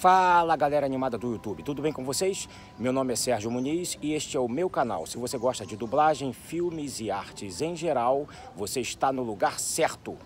Fala galera animada do YouTube, tudo bem com vocês? Meu nome é Sérgio Muniz e este é o meu canal. Se você gosta de dublagem, filmes e artes em geral, você está no lugar certo.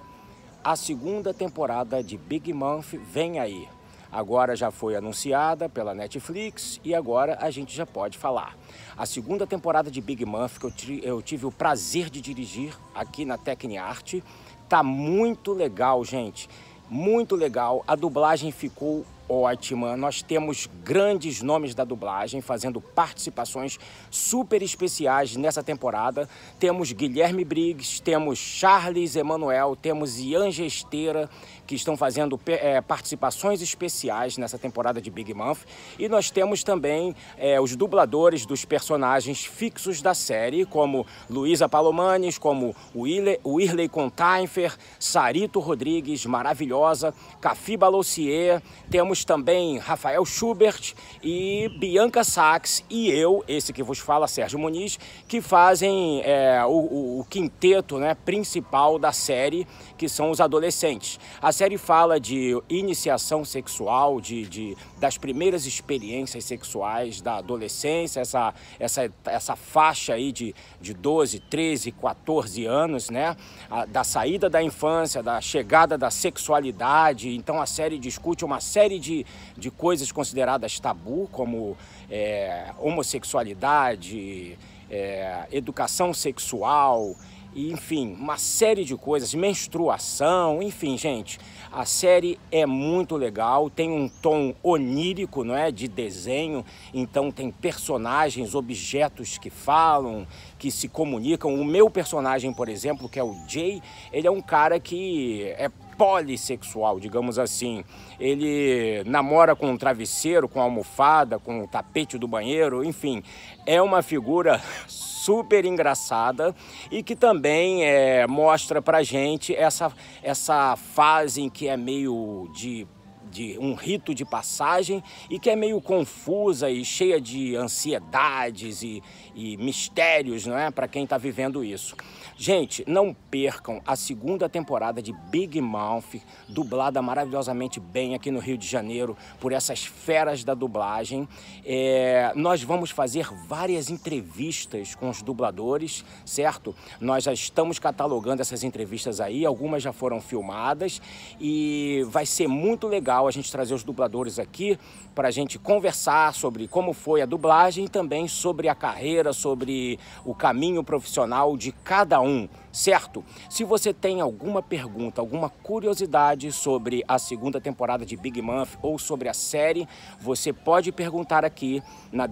A segunda temporada de Big Month vem aí. Agora já foi anunciada pela Netflix e agora a gente já pode falar. A segunda temporada de Big Muff que eu, tive o prazer de dirigir aqui na Tecniarte tá muito legal, gente. Muito legal. A dublagem ficou ótima. Nós temos grandes nomes da dublagem fazendo participações super especiais nessa temporada. Temos Guilherme Briggs, temos Charles Emanuel, temos Ian Gesteira, que estão fazendo é, participações especiais nessa temporada de Big Month. E nós temos também é, os dubladores dos personagens fixos da série, como Luísa Palomanes, como Whirley Contaifer, Sarito Rodrigues, maravilhosa, Cafi Balossier, temos temos também Rafael Schubert e Bianca Sachs e eu, esse que vos fala, Sérgio Muniz, que fazem é, o, o, quinteto né, principal da série, que são os adolescentes. A série fala de iniciação sexual, de, de das primeiras experiências sexuais da adolescência, essa, essa, essa faixa aí de, de 12, 13, 14 anos, né? A, da saída da infância, da chegada da sexualidade. Então a série discute uma série de de, de coisas consideradas tabu, como é, homossexualidade, é, educação sexual, enfim, uma série de coisas, menstruação, enfim, gente. A série é muito legal, tem um tom onírico, não é, de desenho, então tem personagens, objetos que falam, que se comunicam. O meu personagem, por exemplo, que é o Jay, ele é um cara que é polissexual, digamos assim. Ele namora com um travesseiro, com almofada, com o tapete do banheiro, enfim. É uma figura super engraçada e que também é, mostra pra gente essa, essa fase em que é meio de de um rito de passagem e que é meio confusa e cheia de ansiedades e, e mistérios, não é? Para quem está vivendo isso. Gente, não percam a segunda temporada de Big Mouth, dublada maravilhosamente bem aqui no Rio de Janeiro por essas feras da dublagem. É, nós vamos fazer várias entrevistas com os dubladores, certo? Nós já estamos catalogando essas entrevistas aí, algumas já foram filmadas e vai ser muito legal legal a gente trazer os dubladores aqui para a gente conversar sobre como foi a dublagem e também sobre a carreira, sobre o caminho profissional de cada um, certo? Se você tem alguma pergunta, alguma curiosidade sobre a segunda temporada de Big Muff ou sobre a série, você pode perguntar aqui na,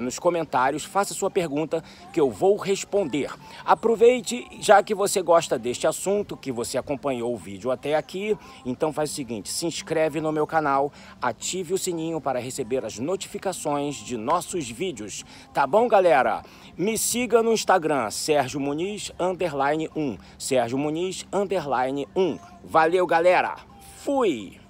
nos comentários, faça sua pergunta que eu vou responder. Aproveite, já que você gosta deste assunto, que você acompanhou o vídeo até aqui, então faz o seguinte, se inscreve no meu canal, ative o sininho para receber as notificações de nossos vídeos. Tá bom, galera? Me siga no Instagram, Sérgio Muniz, underline 1. Sérgio Muniz, underline 1. Valeu, galera! Fui!